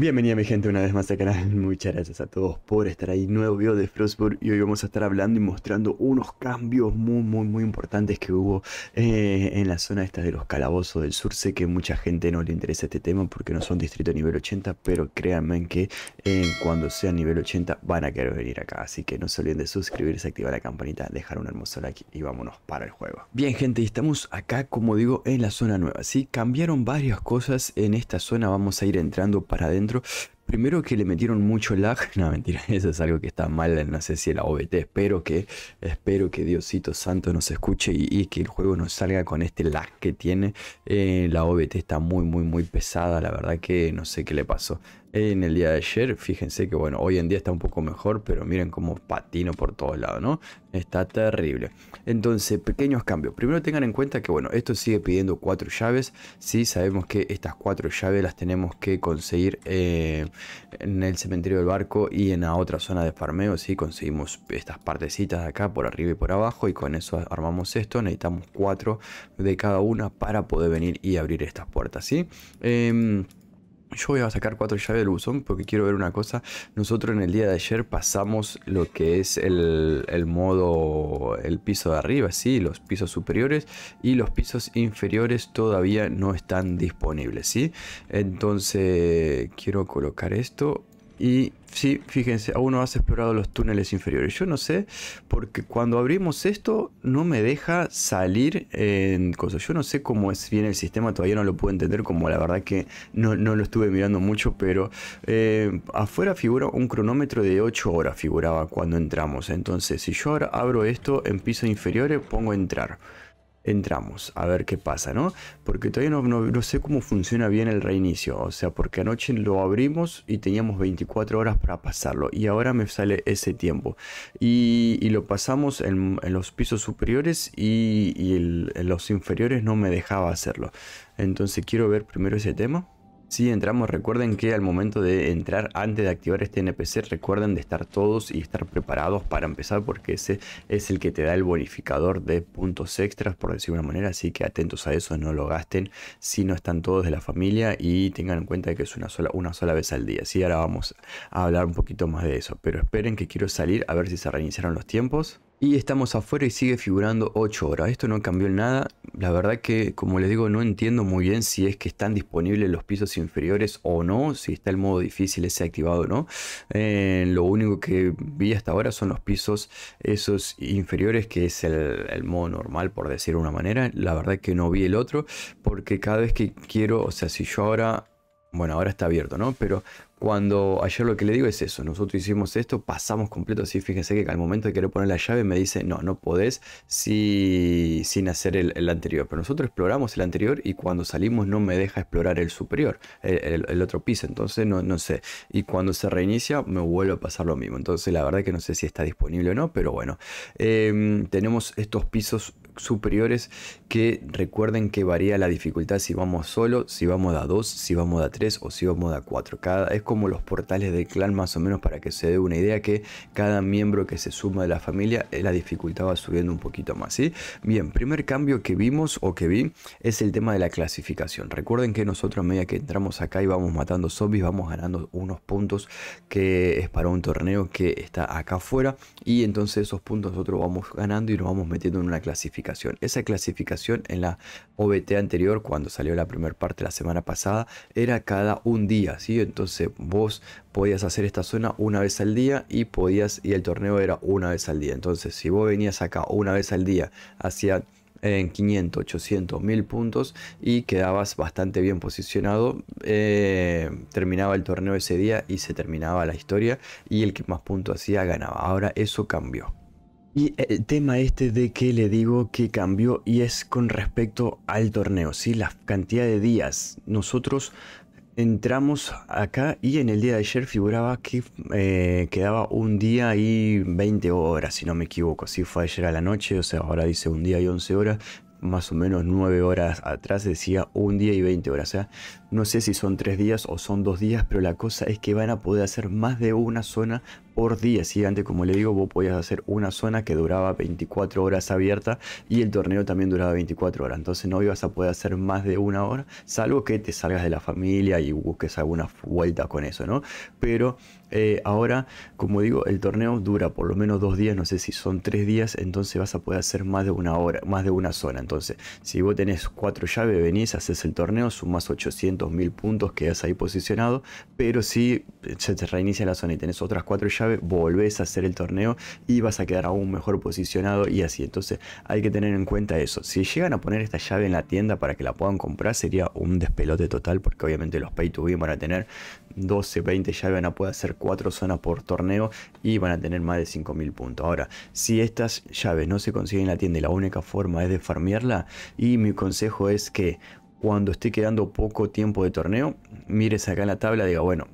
Bienvenida mi gente una vez más al canal, muchas gracias a todos por estar ahí, nuevo video de Frostburg y hoy vamos a estar hablando y mostrando unos cambios muy muy muy importantes que hubo eh, en la zona esta de los calabozos del sur, sé que mucha gente no le interesa este tema porque no son distrito nivel 80, pero créanme que eh, cuando sea nivel 80 van a querer venir acá, así que no se olviden de suscribirse, activar la campanita, dejar un hermoso like y vámonos para el juego. Bien gente, estamos acá como digo en la zona nueva, sí, cambiaron varias cosas en esta zona, vamos a ir entrando para adentro Primero que le metieron mucho lag. No, mentira, eso es algo que está mal. No sé si la OBT. Espero que, espero que Diosito Santo nos escuche y, que el juego nos salga con este lag que tiene. Eh, la OBT está muy, muy, muy pesada. La verdad que no sé qué le pasó en el día de ayer. Fíjense que, bueno, hoy en día está un poco mejor, pero miren cómo patino por todos lados, ¿no? Está terrible. Entonces, pequeños cambios. Primero tengan en cuenta que, bueno, esto sigue pidiendo cuatro llaves. Sí, sabemos que estas cuatro llaves las tenemos que conseguir eh, en el cementerio del barco y en la otra zona de farmeo. Sí, conseguimos estas partecitas de acá, por arriba y por abajo. Y con eso armamos esto. Necesitamos cuatro de cada una para poder venir y abrir estas puertas, ¿sí? Em, yo voy a sacar cuatro llaves del buzón porque quiero ver una cosa. Nosotros en el día de ayer pasamos lo que es el, modo, el piso de arriba, ¿sí? Los pisos superiores y los pisos inferiores todavía no están disponibles, ¿sí? Entonces quiero colocar esto y sí, fíjense, aún no has explorado los túneles inferiores. Yo no sé, porque cuando abrimos esto no me deja salir en cosas. Yo no sé cómo es bien el sistema, todavía no lo puedo entender, como la verdad que no, lo estuve mirando mucho, pero eh, afuera figura un cronómetro de 8 horas, figuraba cuando entramos. Entonces, si yo ahora abro esto en pisos inferiores, pongo entrar entramos a ver qué pasa, ¿no? Porque todavía no, no, sé cómo funciona bien el reinicio, o sea, porque anoche lo abrimos y teníamos 24 horas para pasarlo y ahora me sale ese tiempo. Y, lo pasamos en, los pisos superiores y, en los inferiores no me dejaba hacerlo. Entonces quiero ver primero ese tema. Si entramos recuerden que al momento de entrar antes de activar este NPC recuerden de estar todos y estar preparados para empezar porque ese es el que te da el bonificador de puntos extras por decir una manera así que atentos a eso no lo gasten si no están todos de la familia y tengan en cuenta que es una sola, una sola vez al día. Sí, ahora vamos a hablar un poquito más de eso pero esperen que quiero salir a ver si se reiniciaron los tiempos. Y estamos afuera y sigue figurando 8 horas. Esto no cambió en nada. La verdad que, como les digo, no entiendo muy bien si es que están disponibles los pisos inferiores o no. Si está el modo difícil ese activado o no. Eh, lo único que vi hasta ahora son los pisos esos inferiores, que es el, modo normal, por decir una manera. La verdad que no vi el otro, porque cada vez que quiero, o sea, si yo ahora... Bueno, ahora está abierto, ¿no? Pero cuando ayer lo que le digo es eso, nosotros hicimos esto, pasamos completo así, fíjense que al momento de querer poner la llave me dice, no, no podés si, sin hacer el, anterior, pero nosotros exploramos el anterior y cuando salimos no me deja explorar el superior, el, otro piso, entonces no, sé, y cuando se reinicia me vuelve a pasar lo mismo, entonces la verdad que no sé si está disponible o no, pero bueno, em, tenemos estos pisos superiores que recuerden que varía la dificultad si vamos solo, si vamos a dos, si vamos a tres o si vamos a cuatro, Cada, como los portales del clan más o menos para que se dé una idea que cada miembro que se suma de la familia la dificultad va subiendo un poquito más. ¿sí? Bien, primer cambio que vimos o que vi es el tema de la clasificación. Recuerden que nosotros a medida que entramos acá y vamos matando zombies vamos ganando unos puntos que es para un torneo que está acá afuera y entonces esos puntos nosotros vamos ganando y nos vamos metiendo en una clasificación. Esa clasificación en la OBT anterior cuando salió la primera parte la semana pasada era cada un día, ¿sí? Entonces vos podías hacer esta zona una vez al día y podías, y el torneo era una vez al día. Entonces, si vos venías acá una vez al día, hacía en 500, 800, 1000 puntos y quedabas bastante bien posicionado. Eh, terminaba el torneo ese día y se terminaba la historia y el que más puntos hacía ganaba. Ahora eso cambió. Y eh, el tema este de que le digo que cambió y es con respecto al torneo, ¿sí? la cantidad de días. Nosotros Entramos acá y en el día de ayer figuraba que eh, quedaba un día y 20 horas, si no me equivoco. si fue ayer a la noche, o sea, ahora dice un día y 11 horas. Más o menos 9 horas atrás decía un día y 20 horas. O sea, no sé si son tres días o son dos días, pero la cosa es que van a poder hacer más de una zona por día. Si antes, como le digo, vos podías hacer una zona que duraba 24 horas abierta y el torneo también duraba 24 horas. Entonces no ibas a poder hacer más de una hora, salvo que te salgas de la familia y busques alguna vuelta con eso, ¿no? Pero eh, ahora, como digo, el torneo dura por lo menos dos días, no sé si son tres días, entonces vas a poder hacer más de una hora, más de una zona. Entonces, si vos tenés cuatro llaves, venís, haces el torneo, sumas 800 2000 puntos, quedas ahí posicionado, pero si eh, se te reinicia la zona y tenés otras cuatro llaves, volvés a hacer el torneo y vas a quedar aún mejor posicionado y así. Entonces hay que tener en cuenta eso. Si llegan a poner esta llave en la tienda para que la puedan comprar, sería un despelote total, porque obviamente los pay to win van a tener 12, 20 llaves, van a poder hacer cuatro zonas por torneo y van a tener más de 5000 puntos. Ahora, si estas llaves no se consiguen en la tienda y la única forma es de farmearla, y mi consejo es que cuando esté quedando poco tiempo de torneo, mires acá en la tabla, diga, bueno,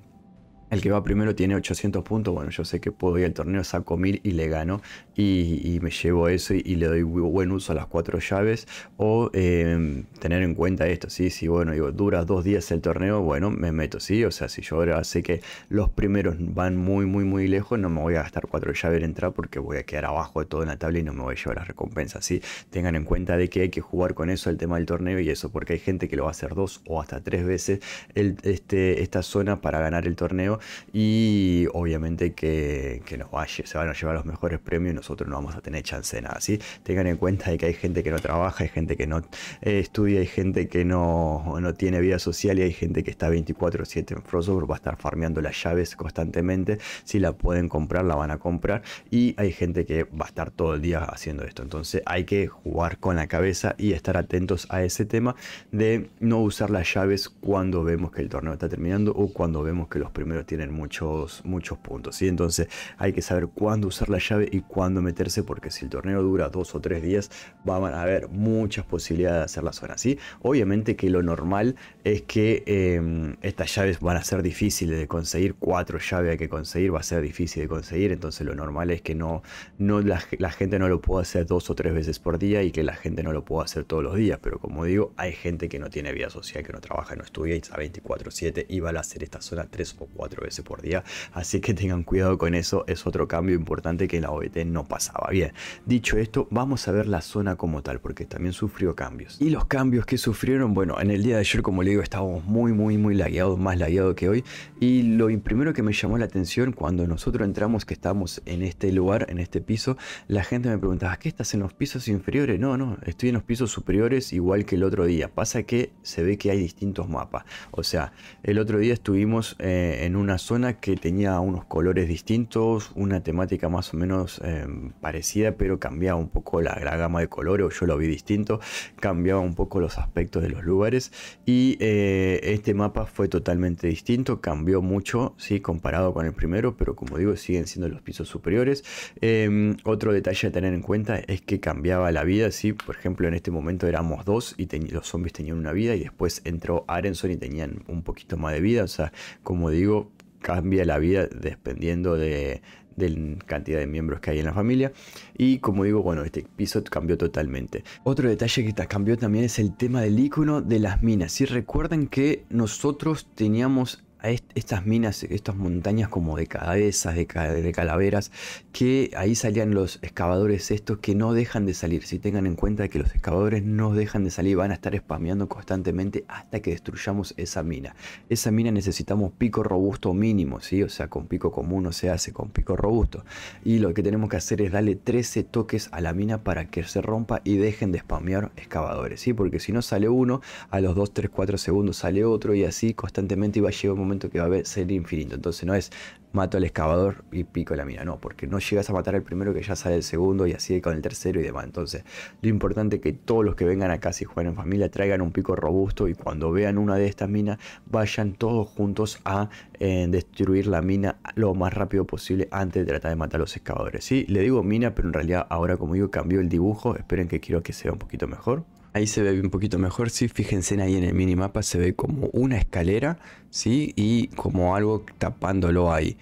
el que va primero tiene 800 puntos, bueno, yo sé que puedo ir al torneo, saco 1000 y le gano y, me llevo eso y, le doy buen uso a las cuatro llaves. O em, tener en cuenta esto, ¿sí? Si, bueno, digo, dura dos días el torneo, bueno, me meto, ¿sí? O sea, si yo ahora sé que los primeros van muy, muy, muy lejos, no me voy a gastar cuatro llaves en entrar porque voy a quedar abajo de todo en la tabla y no me voy a llevar las recompensas, ¿sí? Tengan en cuenta de que hay que jugar con eso el tema del torneo y eso, porque hay gente que lo va a hacer dos o hasta tres veces este, esta zona para ganar el torneo y obviamente que, nos vaya, se van a llevar los mejores premios nosotros no vamos a tener chance de nada, ¿sí? Tengan en cuenta que hay gente que no trabaja, hay gente que no eh, estudia, hay gente que no, no tiene vida social y hay gente que está 24-7 en Frozen, va a estar farmeando las llaves constantemente, si la pueden comprar, la van a comprar y hay gente que va a estar todo el día haciendo esto, entonces hay que jugar con la cabeza y estar atentos a ese tema de no usar las llaves cuando vemos que el torneo está terminando o cuando vemos que los primeros tienen muchos, muchos puntos, ¿sí? Entonces hay que saber cuándo usar la llave y cuándo meterse porque si el torneo dura dos o tres días van a haber muchas posibilidades de hacer la zona. así, Obviamente que lo normal es que em, estas llaves van a ser difíciles de conseguir, cuatro llaves hay que conseguir, va a ser difícil de conseguir, entonces lo normal es que no, no la, gente no lo pueda hacer dos o tres veces por día y que la gente no lo pueda hacer todos los días, pero como digo, hay gente que no tiene vía social, que no trabaja, no estudia y está 24/7 y va a hacer esta zona tres o cuatro veces por día, así que tengan cuidado con eso, es otro cambio importante que la OBT e no pasaba. Bien, dicho esto, vamos a ver la zona como tal, porque también sufrió cambios. Y los cambios que sufrieron, bueno, en el día de ayer, como le digo, estábamos muy, muy, muy lagueados, más lagueados que hoy. Y lo primero que me llamó la atención cuando nosotros entramos, que estábamos en este lugar, en este piso, la gente me preguntaba, ¿qué estás en los pisos inferiores? No, no, estoy en los pisos superiores igual que el otro día. Pasa que se ve que hay distintos mapas. O sea, el otro día estuvimos eh, en una zona que tenía unos colores distintos, una temática más o menos em, parecida, pero cambiaba un poco la, gama de colores, yo lo vi distinto, cambiaba un poco los aspectos de los lugares y eh, este mapa fue totalmente distinto, cambió mucho, si comparado con el primero, pero como digo, siguen siendo los pisos superiores. Em, otro detalle a tener en cuenta es que cambiaba la vida, si por ejemplo, en este momento éramos dos y los zombies tenían una vida y después entró Arenson y tenían un poquito más de vida, o sea, como digo, cambia la vida dependiendo de, de cantidad de miembros que hay en la familia. Y como digo, bueno, este piso cambió totalmente. Otro detalle que cambió también es el tema del icono de las minas. Si recuerdan que nosotros teníamos estas minas, estas montañas como de cabezas, de, calaveras, que ahí salían los excavadores estos que no dejan de salir. Si tengan en cuenta que los excavadores no dejan de salir, van a estar spameando constantemente hasta que destruyamos esa mina. Esa mina necesitamos pico robusto mínimo, ¿sí? O sea, con pico común no se hace, con pico robusto. Y lo que tenemos que hacer es darle 13 toques a la mina para que se rompa y dejen de spamear excavadores, ¿sí? Porque si no sale uno, a los 2, 3, 4 segundos sale otro y así constantemente va a un momento que va a ser infinito. Entonces no es mato al excavador y pico la mina, no, porque no llegas a matar al primero que ya sale el segundo y así con el tercero y demás. Entonces lo importante es que todos los que vengan acá si juegan en familia traigan un pico robusto y cuando vean una de estas minas vayan todos juntos a eh, destruir la mina lo más rápido posible antes de tratar de matar a los excavadores. Sí, le digo mina, pero en realidad ahora como digo cambió el dibujo, esperen que quiero que sea un poquito mejor. Ahí se ve un poquito mejor, sí, fíjense ahí en el minimapa se ve como una escalera, sí, y como algo tapándolo ahí.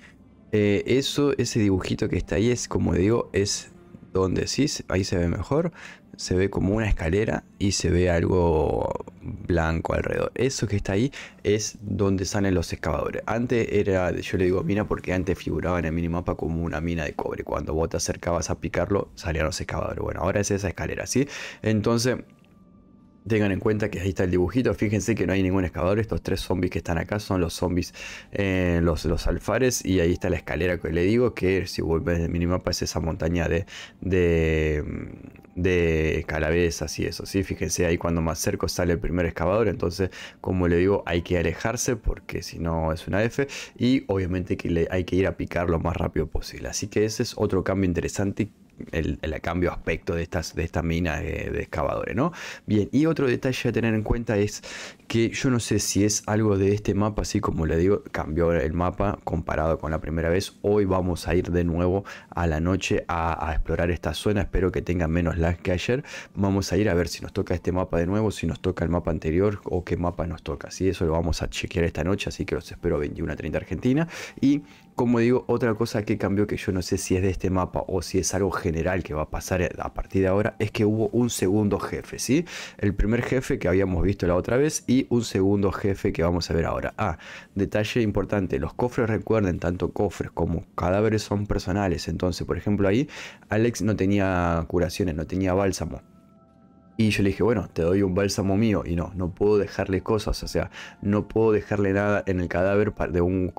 Eh, eso, ese dibujito que está ahí es, como digo, es donde sí, ahí se ve mejor, se ve como una escalera y se ve algo blanco alrededor. Eso que está ahí es donde salen los excavadores. Antes era, yo le digo mina porque antes figuraba en el minimapa como una mina de cobre. Cuando vos te acercabas a picarlo, salían los excavadores. Bueno, ahora es esa escalera, ¿sí? Entonces... Tengan en cuenta que ahí está el dibujito. Fíjense que no hay ningún excavador. Estos tres zombies que están acá son los zombies, en eh, los, los, alfares. Y ahí está la escalera que le digo. Que si vuelves el minimapa es esa montaña de, de, de calabezas y eso. ¿sí? Fíjense ahí cuando más cerco sale el primer excavador. Entonces, como le digo, hay que alejarse porque si no es una F. Y obviamente que hay que ir a picar lo más rápido posible. Así que ese es otro cambio interesante el, cambio aspecto de estas, de estas minas de, de, excavadores, ¿no? Bien, y otro detalle a tener en cuenta es que yo no sé si es algo de este mapa, así como le digo, cambió el mapa comparado con la primera vez. Hoy vamos a ir de nuevo a la noche a, explorar esta zona, espero que tenga menos lag que ayer. Vamos a ir a ver si nos toca este mapa de nuevo, si nos toca el mapa anterior o qué mapa nos toca. ¿sí? Eso lo vamos a chequear esta noche, así que los espero a 21.30 Argentina. Y como digo, otra cosa que cambió que yo no sé si es de este mapa o si es algo general que va a pasar a partir de ahora, es que hubo un segundo jefe, ¿sí? El primer jefe que habíamos visto la otra vez y un segundo jefe que vamos a ver ahora. Ah, detalle importante, los cofres recuerden, tanto cofres como cadáveres son personales, entonces por ejemplo ahí Alex no tenía curaciones, no tenía bálsamo. Y yo le dije, bueno, te doy un bálsamo mío. Y no, no puedo dejarle cosas. O sea, no puedo dejarle nada en el cadáver de un,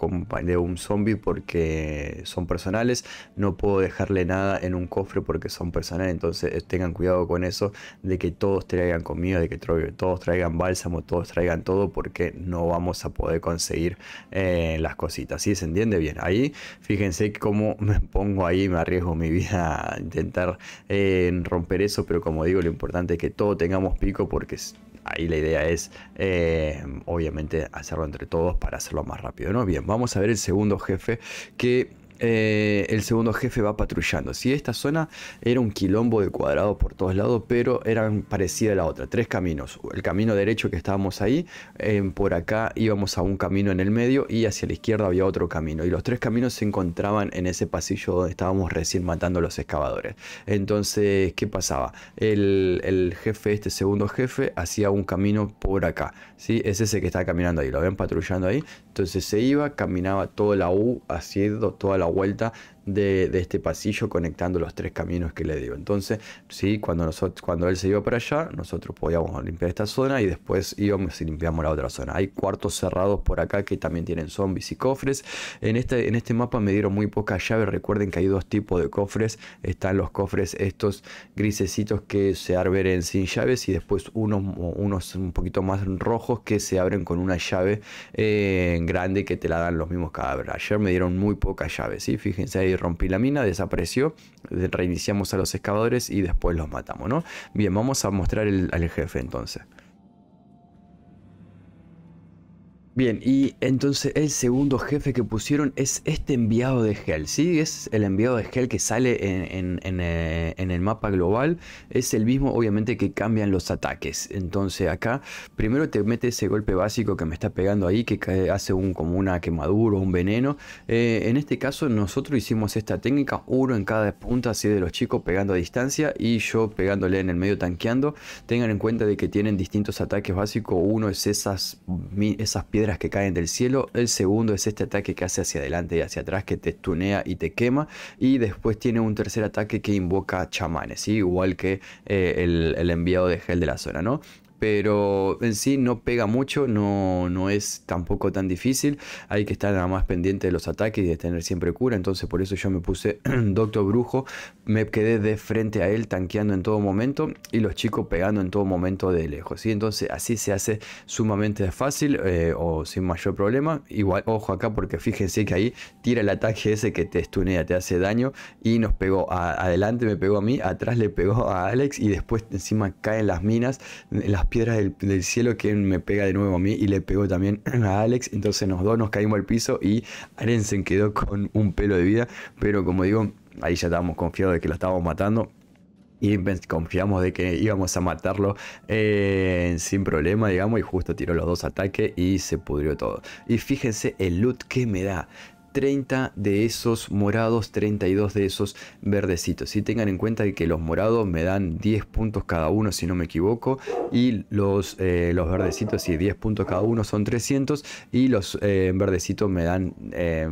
de un zombie porque son personales. No puedo dejarle nada en un cofre porque son personales. Entonces eh, tengan cuidado con eso de que todos traigan comida, de que todos traigan bálsamo, todos traigan todo porque no vamos a poder conseguir eh, las cositas. si se entiende bien? Ahí, fíjense cómo me pongo ahí, me arriesgo mi vida a intentar eh, romper eso. Pero como digo, lo importante es que que todo tengamos pico porque ahí la idea es eh, obviamente hacerlo entre todos para hacerlo más rápido. ¿no? Bien, vamos a ver el segundo jefe que eh, el segundo jefe va patrullando. Si esta zona era un quilombo de cuadrado por todos lados, pero eran parecida a la otra. Tres caminos. El camino derecho que estábamos ahí, eh, por acá íbamos a un camino en el medio y hacia la izquierda había otro camino. Y los tres caminos se encontraban en ese pasillo donde estábamos recién matando los excavadores. Entonces, ¿qué pasaba? El, jefe, este segundo jefe, hacía un camino por acá. ¿sí? Es ese que está caminando ahí. Lo ven patrullando ahí. Entonces se iba, caminaba toda la U, haciendo toda la U vuelta de, este pasillo conectando los tres caminos que le dio, Entonces, sí, cuando, nosotros, cuando él se iba para allá, nosotros podíamos limpiar esta zona y después íbamos y limpiamos la otra zona. Hay cuartos cerrados por acá que también tienen zombies y cofres. En este, en este mapa me dieron muy pocas llaves. Recuerden que hay dos tipos de cofres. Están los cofres estos grisecitos que se abren sin llaves y después unos, unos un poquito más rojos que se abren con una llave eh, grande que te la dan los mismos cadáveres. Ayer me dieron muy pocas llaves, ¿sí? Fíjense, ahí eh, rompí la mina, desapareció, reiniciamos a los excavadores y después los matamos, ¿no? Bien, vamos a mostrar al jefe entonces. Bien, y entonces el segundo jefe que pusieron es este enviado de gel, ¿sí? Es el enviado de gel que sale eh, en, el mapa global, es el mismo obviamente que cambian los ataques. Entonces acá primero te mete ese golpe básico que me está pegando ahí, que hace un, como una quemadura o un veneno. Eh, en este caso nosotros hicimos esta técnica, uno en cada punta, así de los chicos pegando a distancia y yo pegándole en el medio tanqueando. Tengan en cuenta de que tienen distintos ataques básicos, uno es esas, esas piedras que caen del cielo. El segundo es este ataque que hace hacia adelante y hacia atrás que te tunea y te quema. Y después tiene un tercer ataque que invoca chamanes, igual que eh, el, el, enviado de gel de la zona, ¿no? pero en sí no pega mucho, no, no es tampoco tan difícil. Hay que estar nada más pendiente de los ataques y de tener siempre cura. Entonces, por eso yo me puse Doctor Brujo, me quedé de frente a él tanqueando en todo momento y los chicos pegando en todo momento de lejos. ¿sí? Entonces, así se hace sumamente fácil eh, o sin mayor problema. Igual, ojo acá, porque fíjense que ahí tira el ataque ese que te estunea, te hace daño y nos pegó adelante, me pegó a mí, atrás le pegó a Alex y después encima caen las minas, las piedras del, cielo que me pega de nuevo a mí y le pegó también a Alex. Entonces nos dos nos caímos al piso y Arensen quedó con un pelo de vida. Pero como digo, ahí ya estábamos confiados de que lo estábamos matando y confiamos de que íbamos a matarlo eh, sin problema, digamos, y justo tiró los dos ataques y se pudrió todo. Y fíjense el loot que me da. 30 de esos morados, 32 de esos verdecitos. Si tengan en cuenta que los morados me dan 10 puntos cada uno, si no me equivoco, y los, eh, los verdecitos, si 10 puntos cada uno son 300, y los eh, verdecitos me dan eh,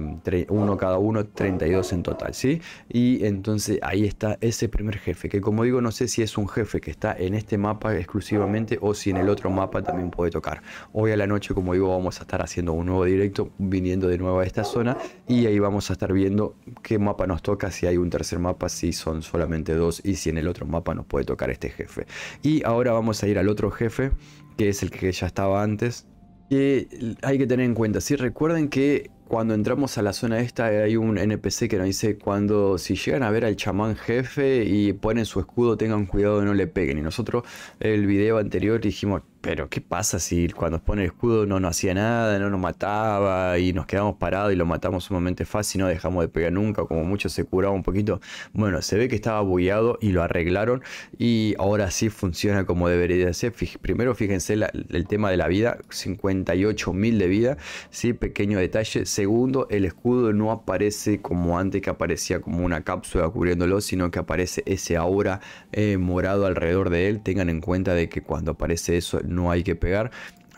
uno cada uno, 32 en total, ¿sí? Y entonces ahí está ese primer jefe, que como digo, no sé si es un jefe que está en este mapa exclusivamente o si en el otro mapa también puede tocar. Hoy a la noche, como digo, vamos a estar haciendo un nuevo directo, viniendo de nuevo a esta zona y ahí vamos a estar viendo qué mapa nos toca, si hay un tercer mapa, si son solamente dos y si en el otro mapa nos puede tocar este jefe. Y ahora vamos a ir al otro jefe, que es el que ya estaba antes, Y hay que tener en cuenta. Si recuerden que cuando entramos a la zona esta hay un NPC que nos dice cuando si llegan a ver al chamán jefe y ponen su escudo tengan cuidado de no le peguen. Y nosotros el video anterior dijimos pero ¿qué pasa si cuando pone el escudo no nos hacía nada, no nos mataba y nos quedamos parados y lo matamos sumamente fácil, no dejamos de pegar nunca, como mucho se curaba un poquito? Bueno, se ve que estaba bugueado y lo arreglaron y ahora sí funciona como debería ser. Primero fíjense el tema de la vida, 58.000 de vida, sí, pequeño detalle. Segundo, el escudo no aparece como antes que aparecía como una cápsula cubriéndolo, sino que aparece ese aura eh, morado alrededor de él. Tengan en cuenta de que cuando aparece eso no hay que pegar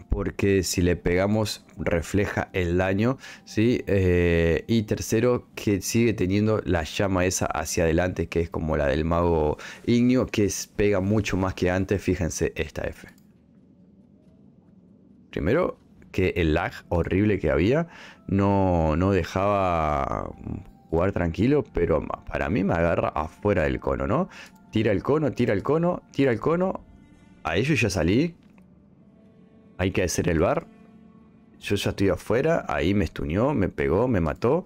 porque si le pegamos refleja el daño, ¿sí? Eh, y tercero, que sigue teniendo la llama esa hacia adelante, que es como la del mago Ignio, que es, pega mucho más que antes, fíjense esta F. Primero, que el lag horrible que había no, no dejaba jugar tranquilo, pero para mí me agarra afuera del cono, ¿no? Tira el cono, tira el cono, tira el cono. A ellos ya salí, hay que hacer el bar. Yo ya estoy afuera. Ahí me estuñó, me pegó, me mató.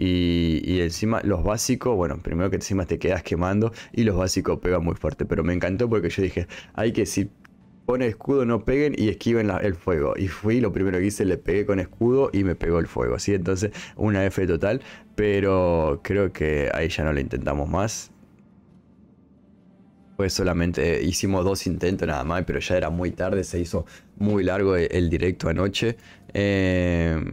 Y, encima los básicos, bueno, primero que encima te quedas quemando y los básicos pegan muy fuerte. Pero me encantó porque yo dije, hay que si pone escudo no peguen y esquiven el fuego. Y fui, lo primero que hice, le pegué con escudo y me pegó el fuego. Así Entonces, una F total, pero creo que ahí ya no lo intentamos más. Pues solamente eh, hicimos dos intentos nada más, pero ya era muy tarde, se hizo muy largo eh, el, directo anoche. Em,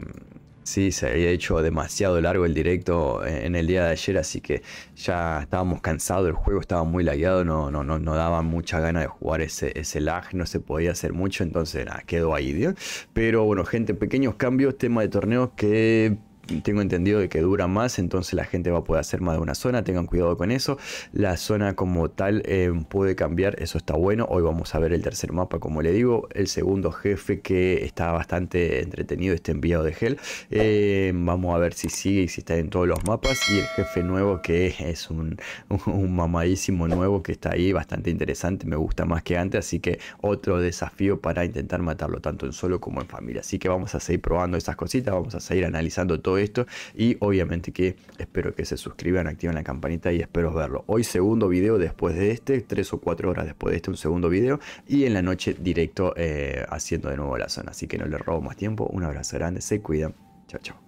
sí, se había hecho demasiado largo el directo eh, en el día de ayer, así que ya estábamos cansados, el juego estaba muy lagueado, no, no, no, daba mucha gana de jugar ese, ese lag, no se podía hacer mucho, entonces nada, quedó ahí. dios Pero bueno, gente, pequeños cambios, tema de torneos que tengo entendido de que dura más, entonces la gente va a poder hacer más de una zona, tengan cuidado con eso. La zona como tal eh, puede cambiar, eso está bueno. Hoy vamos a ver el tercer mapa, como le digo, el segundo jefe que está bastante entretenido este enviado de gel. Eh, vamos a ver si sigue y si está en todos los mapas. Y el jefe nuevo que es un, un mamadísimo nuevo que está ahí, bastante interesante, me gusta más que antes, así que otro desafío para intentar matarlo tanto en solo como en familia. Así que vamos a seguir probando esas cositas, vamos a seguir analizando todo esto. Y obviamente que espero que se suscriban, activen la campanita y espero verlo. Hoy segundo video después de este, tres o cuatro horas después de este, un segundo video. Y en la noche directo eh, haciendo de nuevo la zona. Así que no les robo más tiempo. Un abrazo grande, se cuidan. Chao, chao.